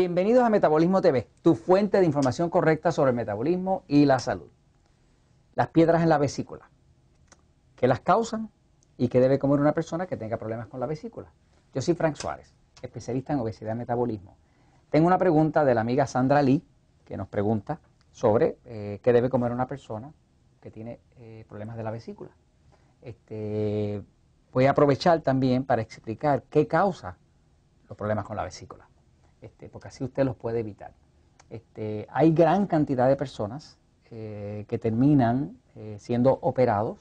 Bienvenidos a Metabolismo TV, tu fuente de información correcta sobre el metabolismo y la salud. Las piedras en la vesícula. ¿Qué las causan? ¿Y qué debe comer una persona que tenga problemas con la vesícula? Yo soy Frank Suárez, especialista en obesidad y metabolismo. Tengo una pregunta de la amiga Sandra Lee, que nos pregunta sobre eh, qué debe comer una persona que tiene eh, problemas de la vesícula. Este, voy a aprovechar también para explicar qué causa los problemas con la vesícula. Este, porque así usted los puede evitar. Este, hay gran cantidad de personas eh, que terminan eh, siendo operados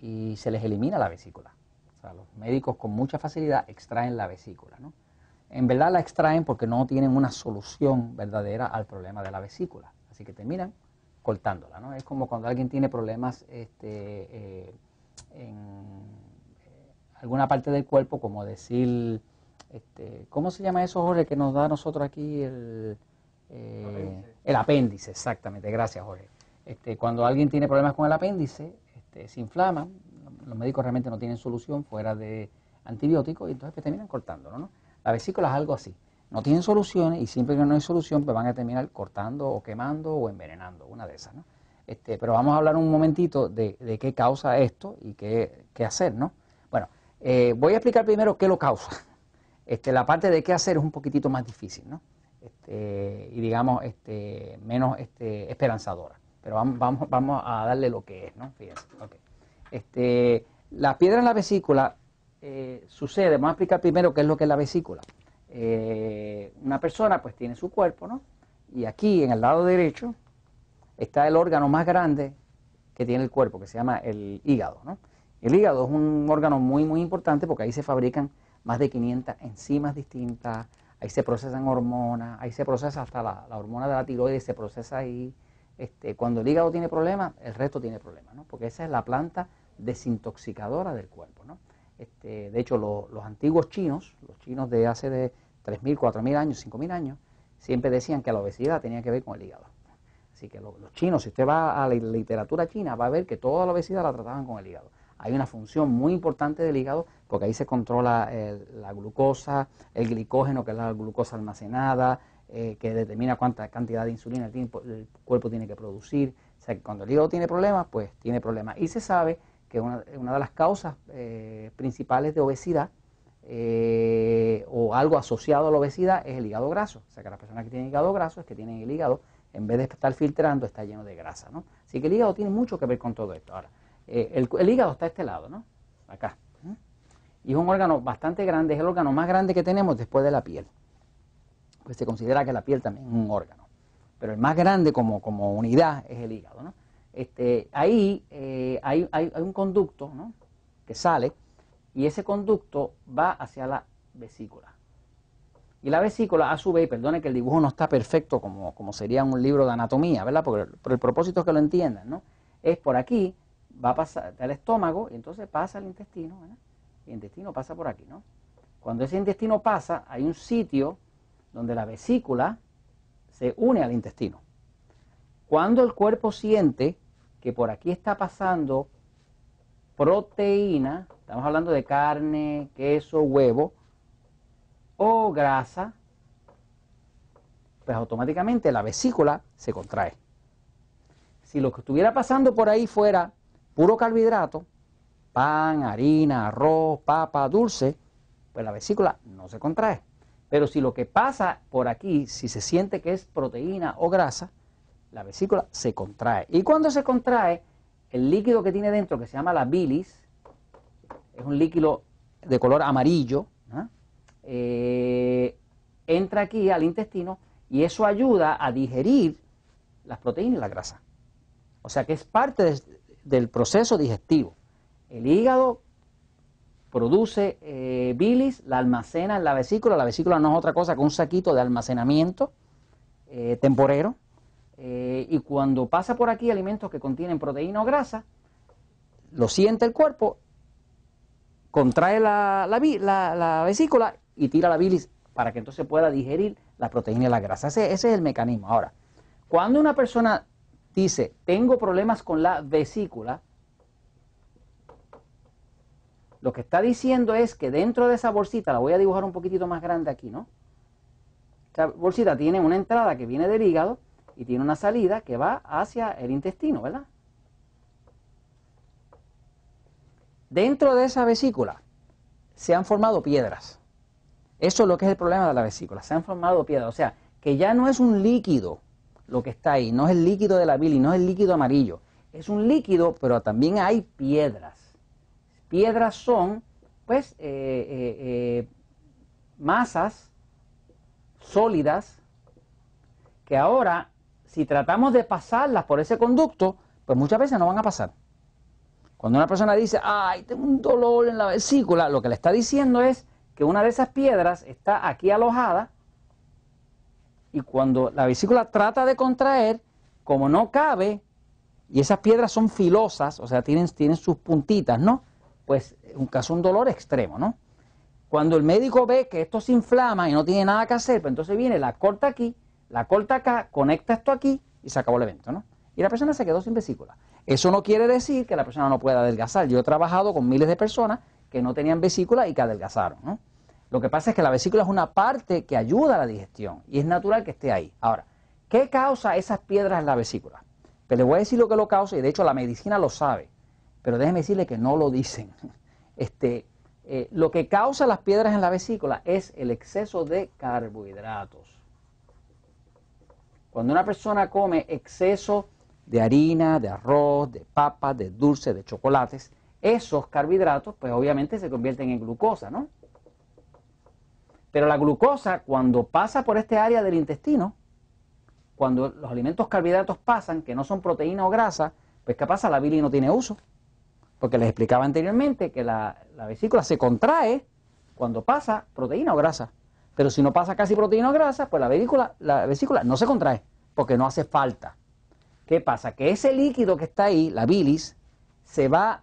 y se les elimina la vesícula. O los médicos con mucha facilidad extraen la vesícula. En verdad la extraen porque no tienen una solución verdadera al problema de la vesícula. Así que terminan cortándola. Es como cuando alguien tiene problemas este, eh, en alguna parte del cuerpo, como decir este, ¿Cómo se llama eso, Jorge, que nos da a nosotros aquí el, eh, apéndice. el apéndice? Exactamente, gracias, Jorge. Este, cuando alguien tiene problemas con el apéndice, este, se inflama, los médicos realmente no tienen solución fuera de antibióticos y entonces pues, terminan cortándolo. ¿no? La vesícula es algo así. No tienen soluciones y siempre que no hay solución, pues van a terminar cortando o quemando o envenenando, una de esas. ¿no? Este, pero vamos a hablar un momentito de, qué causa esto y qué, hacer. ¿no? Bueno, eh, voy a explicar primero qué lo causa. Este, la parte de qué hacer es un poquitito más difícil, ¿no? Este, y digamos este, menos este, esperanzadora. Pero vamos, a darle lo que es, ¿no? Fíjense. la piedra en la vesícula eh, sucede, vamos a explicar primero qué es lo que es la vesícula. Eh, una persona pues tiene su cuerpo, ¿no? Y aquí en el lado derecho está el órgano más grande que tiene el cuerpo, que se llama el hígado, ¿no? El hígado es un órgano muy, muy importante porque ahí se fabrican más de 500 enzimas distintas, ahí se procesan hormonas, ahí se procesa hasta la, hormona de la tiroides, se procesa ahí. Este, cuando el hígado tiene problemas, el resto tiene problemas, ¿no? porque esa es la planta desintoxicadora del cuerpo. ¿no? Este, de hecho, los antiguos chinos, los chinos de hace de 3.000, 4.000 años, 5.000 años, siempre decían que la obesidad tenía que ver con el hígado. Así que los chinos, si usted va a la literatura china, va a ver que toda la obesidad la trataban con el hígado. Hay una función muy importante del hígado porque ahí se controla eh, la glucosa, el glicógeno, que es la glucosa almacenada, eh, que determina cuánta cantidad de insulina el, cuerpo tiene que producir. O sea que cuando el hígado tiene problemas, pues tiene problemas. Y se sabe que una, de las causas eh, principales de obesidad o algo asociado a la obesidad es el hígado graso. O sea que las personas que tienen hígado graso es que tienen el hígado, en vez de estar filtrando, está lleno de grasa. ¿no? Así que el hígado tiene mucho que ver con todo esto. Ahora, eh, el, hígado está a este lado, ¿no? Acá. Y es un órgano bastante grande, es el órgano más grande que tenemos después de la piel. Pues se considera que la piel también es un órgano. Pero el más grande como, como unidad es el hígado, ¿no? Este, ahí eh, hay, un conducto ¿no? que sale y ese conducto va hacia la vesícula. Y la vesícula, a su vez, perdone que el dibujo no está perfecto como, como sería un libro de anatomía, ¿verdad? Porque, el propósito es que lo entiendan, ¿no? Es por aquí va a pasar al estómago y entonces pasa al intestino, El intestino pasa por aquí, ¿no? Cuando ese intestino pasa, hay un sitio donde la vesícula se une al intestino. Cuando el cuerpo siente que por aquí está pasando proteína, estamos hablando de carne, queso, huevo o grasa, pues automáticamente la vesícula se contrae. Si lo que estuviera pasando por ahí fuera puro carbohidrato, pan, harina, arroz, papa, dulce, pues la vesícula no se contrae. Pero si lo que pasa por aquí, si se siente que es proteína o grasa, la vesícula se contrae. Y cuando se contrae, el líquido que tiene dentro, que se llama la bilis, es un líquido de color amarillo, eh, entra aquí al intestino y eso ayuda a digerir las proteínas y la grasa. O sea que es parte de, del proceso digestivo. El hígado produce eh, bilis, la almacena en la vesícula, la vesícula no es otra cosa que un saquito de almacenamiento eh, temporero, eh, y cuando pasa por aquí alimentos que contienen proteína o grasa, lo siente el cuerpo, contrae la, vesícula y tira la bilis para que entonces pueda digerir la proteína y la grasa. ese es el mecanismo. Ahora, cuando una persona dice, tengo problemas con la vesícula, lo que está diciendo es que dentro de esa bolsita, la voy a dibujar un poquitito más grande aquí, ¿no? esa bolsita tiene una entrada que viene del hígado y tiene una salida que va hacia el intestino, ¿verdad? Dentro de esa vesícula se han formado piedras. Eso es lo que es el problema de la vesícula, se han formado piedras, o sea, que ya no es un líquido lo que está ahí. No es el líquido de la bilis, no es el líquido amarillo. Es un líquido, pero también hay piedras. Piedras son, pues, eh, eh, eh, masas sólidas que ahora, si tratamos de pasarlas por ese conducto, pues muchas veces no van a pasar. Cuando una persona dice, ay, tengo un dolor en la vesícula, lo que le está diciendo es que una de esas piedras está aquí alojada y cuando la vesícula trata de contraer, como no cabe, y esas piedras son filosas, o sea, tienen, tienen sus puntitas, ¿no? Pues un caso un dolor extremo, ¿no? Cuando el médico ve que esto se inflama y no tiene nada que hacer, pues entonces viene, la corta aquí, la corta acá, conecta esto aquí y se acabó el evento, ¿no? Y la persona se quedó sin vesícula. Eso no quiere decir que la persona no pueda adelgazar. Yo he trabajado con miles de personas que no tenían vesícula y que adelgazaron, ¿no? Lo que pasa es que la vesícula es una parte que ayuda a la digestión y es natural que esté ahí. Ahora, ¿qué causa esas piedras en la vesícula? Pues les voy a decir lo que lo causa y de hecho la medicina lo sabe, pero déjenme decirle que no lo dicen. Este, eh, lo que causa las piedras en la vesícula es el exceso de carbohidratos. Cuando una persona come exceso de harina, de arroz, de papas, de dulce, de chocolates, esos carbohidratos pues obviamente se convierten en glucosa, ¿no? Pero la glucosa, cuando pasa por este área del intestino, cuando los alimentos carbohidratos pasan, que no son proteína o grasa, pues ¿qué pasa? La bilis no tiene uso. Porque les explicaba anteriormente que la, vesícula se contrae cuando pasa proteína o grasa. Pero si no pasa casi proteína o grasa, pues la vesícula, la vesícula no se contrae, porque no hace falta. ¿Qué pasa? Que ese líquido que está ahí, la bilis, se va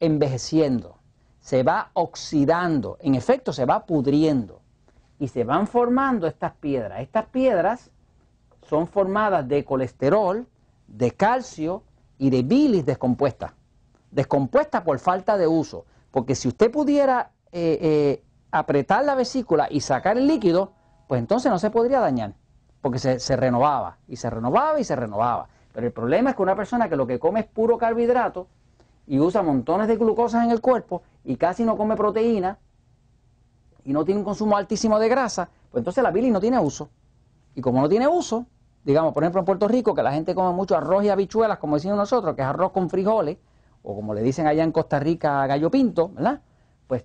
envejeciendo, se va oxidando, en efecto se va pudriendo y se van formando estas piedras. Estas piedras son formadas de colesterol, de calcio y de bilis descompuesta. Descompuesta por falta de uso. Porque si usted pudiera eh, eh, apretar la vesícula y sacar el líquido, pues entonces no se podría dañar. Porque se, se renovaba y se renovaba y se renovaba. Pero el problema es que una persona que lo que come es puro carbohidrato y usa montones de glucosas en el cuerpo y casi no come proteína, y no tiene un consumo altísimo de grasa, pues entonces la bilis no tiene uso. Y como no tiene uso, digamos, por ejemplo en Puerto Rico, que la gente come mucho arroz y habichuelas, como decimos nosotros, que es arroz con frijoles, o como le dicen allá en Costa Rica, gallo pinto, ¿verdad? Pues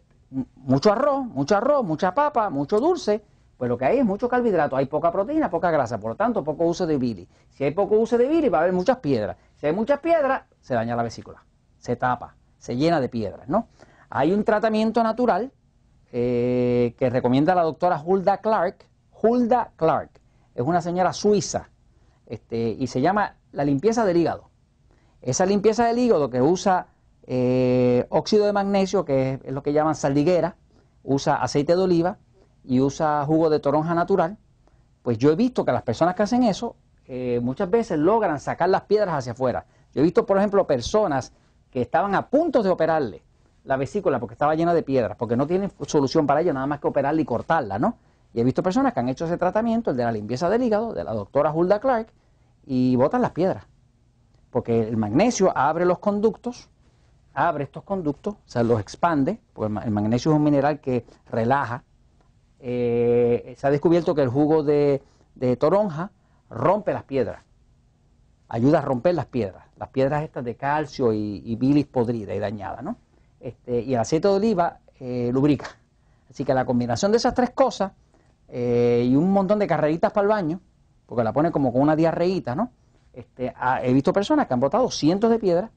mucho arroz, mucho arroz, mucha papa, mucho dulce, pues lo que hay es mucho carbohidrato, hay poca proteína, poca grasa, por lo tanto, poco uso de bilis. Si hay poco uso de bilis, va a haber muchas piedras. Si hay muchas piedras, se daña la vesícula, se tapa, se llena de piedras, ¿no? Hay un tratamiento natural eh, que recomienda la doctora Hulda Clark. Hulda Clark es una señora suiza este, y se llama la limpieza del hígado. Esa limpieza del hígado que usa eh, óxido de magnesio, que es lo que llaman saldiguera, usa aceite de oliva y usa jugo de toronja natural, pues yo he visto que las personas que hacen eso eh, muchas veces logran sacar las piedras hacia afuera. Yo he visto, por ejemplo, personas que estaban a punto de operarle la vesícula porque estaba llena de piedras, porque no tienen solución para ello, nada más que operarla y cortarla, ¿no? Y he visto personas que han hecho ese tratamiento, el de la limpieza del hígado, de la doctora Hulda Clark, y botan las piedras. Porque el magnesio abre los conductos, abre estos conductos, o sea, los expande, porque el magnesio es un mineral que relaja. Eh, se ha descubierto que el jugo de, toronja rompe las piedras, ayuda a romper las piedras, las piedras estas de calcio y bilis podrida y dañada, ¿no? Este, y el aceite de oliva eh, lubrica. Así que la combinación de esas tres cosas eh, y un montón de carreritas para el baño, porque la pone como con una diarreíta, ¿no? Este, ah, he visto personas que han botado cientos de piedras.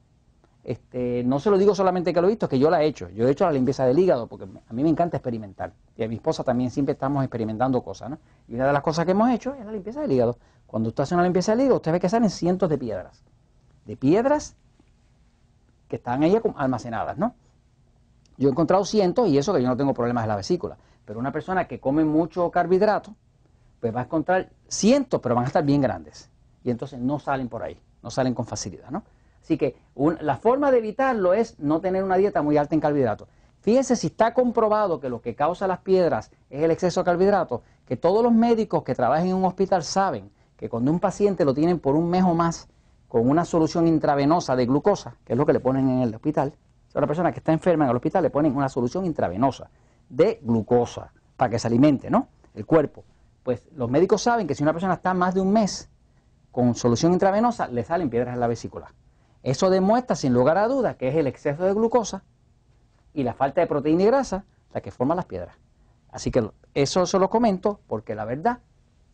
Este, no se lo digo solamente que lo he visto, es que yo la he hecho. Yo he hecho la limpieza del hígado porque a mí me encanta experimentar. Y a mi esposa también siempre estamos experimentando cosas, ¿no? Y una de las cosas que hemos hecho es la limpieza del hígado. Cuando usted hace una limpieza del hígado, usted ve que salen cientos de piedras. De piedras que están ahí almacenadas, ¿no? Yo he encontrado cientos y eso que yo no tengo problemas en la vesícula. Pero una persona que come mucho carbohidrato, pues va a encontrar cientos, pero van a estar bien grandes. Y entonces no salen por ahí, no salen con facilidad, ¿no? Así que la forma de evitarlo es no tener una dieta muy alta en carbohidratos. Fíjense si está comprobado que lo que causa las piedras es el exceso de carbohidratos, que todos los médicos que trabajan en un hospital saben que cuando un paciente lo tienen por un mes o más con una solución intravenosa de glucosa, que es lo que le ponen en el hospital, a una persona que está enferma en el hospital le ponen una solución intravenosa de glucosa para que se alimente, ¿no? El cuerpo. Pues los médicos saben que si una persona está más de un mes con solución intravenosa, le salen piedras en la vesícula. Eso demuestra sin lugar a dudas que es el exceso de glucosa y la falta de proteína y grasa la que forman las piedras. Así que eso se lo comento porque la verdad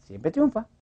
siempre triunfa.